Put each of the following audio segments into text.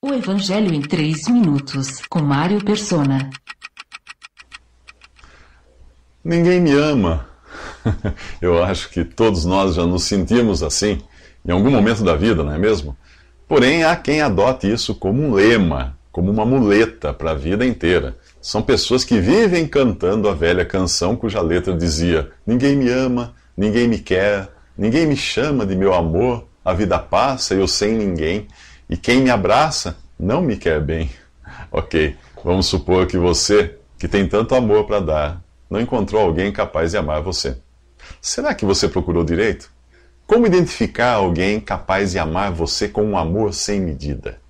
O Evangelho em 3 minutos, com Mário Persona. Ninguém me ama. Eu acho que todos nós já nos sentimos assim, em algum momento da vida, não é mesmo? Porém, há quem adote isso como um lema, como uma muleta para a vida inteira. São pessoas que vivem cantando a velha canção cuja letra dizia: Ninguém me ama, ninguém me quer, ninguém me chama de meu amor, a vida passa e eu sem ninguém. E quem me abraça não me quer bem. Ok, vamos supor que você, que tem tanto amor para dar, não encontrou alguém capaz de amar você. Será que você procurou direito? Como identificar alguém capaz de amar você com um amor sem medida?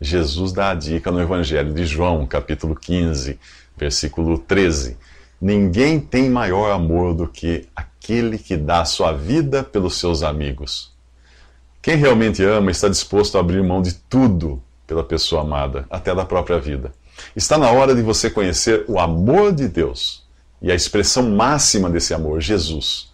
Jesus dá a dica no Evangelho de João, capítulo 15, versículo 13. Ninguém tem maior amor do que aquele que dá sua vida pelos seus amigos. Quem realmente ama está disposto a abrir mão de tudo pela pessoa amada, até da própria vida. Está na hora de você conhecer o amor de Deus e a expressão máxima desse amor, Jesus.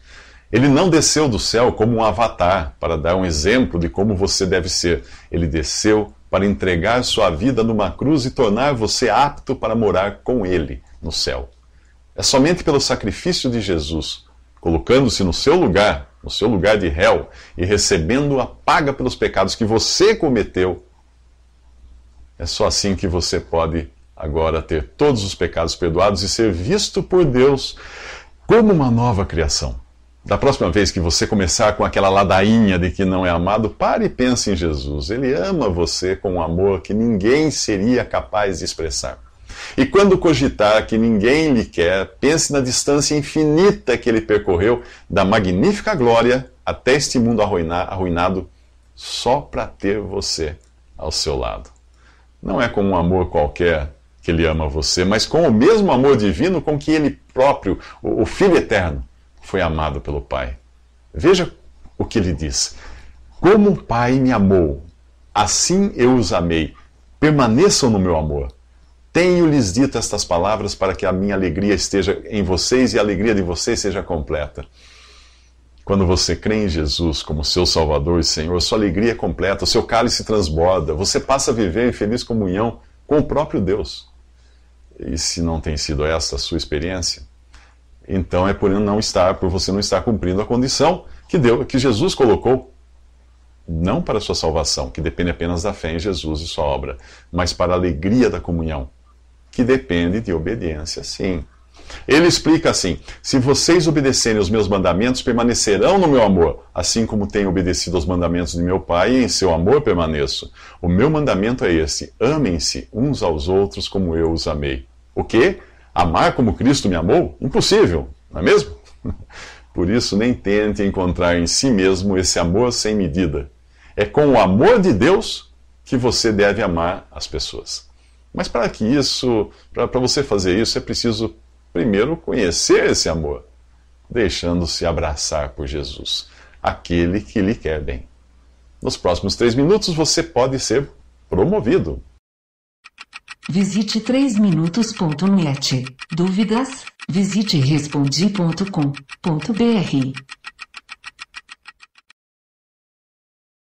Ele não desceu do céu como um avatar para dar um exemplo de como você deve ser. Ele desceu para entregar sua vida numa cruz e tornar você apto para morar com Ele no céu. É somente pelo sacrifício de Jesus, colocando-se no seu lugar, no seu lugar de réu e recebendo a paga pelos pecados que você cometeu, é só assim que você pode agora ter todos os pecados perdoados e ser visto por Deus como uma nova criação. Da próxima vez que você começar com aquela ladainha de que não é amado, pare e pense em Jesus. Ele ama você com um amor que ninguém seria capaz de expressar. E quando cogitar que ninguém lhe quer, pense na distância infinita que ele percorreu da magnífica glória até este mundo arruinado só para ter você ao seu lado. Não é com um amor qualquer que ele ama você, mas com o mesmo amor divino com que ele próprio, o Filho Eterno, foi amado pelo Pai. Veja o que ele diz: Como o Pai me amou, assim eu os amei. Permaneçam no meu amor. Tenho-lhes dito estas palavras para que a minha alegria esteja em vocês e a alegria de vocês seja completa. Quando você crê em Jesus como seu Salvador e Senhor, sua alegria é completa, o seu cálice transborda, você passa a viver em feliz comunhão com o próprio Deus. E se não tem sido essa a sua experiência, então é por não estar, por você não estar cumprindo a condição que Deus, que Jesus colocou, não para sua salvação, que depende apenas da fé em Jesus e sua obra, mas para a alegria da comunhão que depende de obediência, sim. Ele explica assim: Se vocês obedecerem os meus mandamentos, permanecerão no meu amor, assim como tenho obedecido aos mandamentos de meu Pai, e em seu amor permaneço. O meu mandamento é esse: amem-se uns aos outros como eu os amei. O quê? Amar como Cristo me amou? Impossível, não é mesmo? Por isso, nem tente encontrar em si mesmo esse amor sem medida. É com o amor de Deus que você deve amar as pessoas. Mas para que isso, para você fazer isso, é preciso primeiro conhecer esse amor, deixando-se abraçar por Jesus, aquele que lhe quer bem. Nos próximos três minutos você pode ser promovido. Visite 3minutos.net. Dúvidas? Visite respondi.com.br.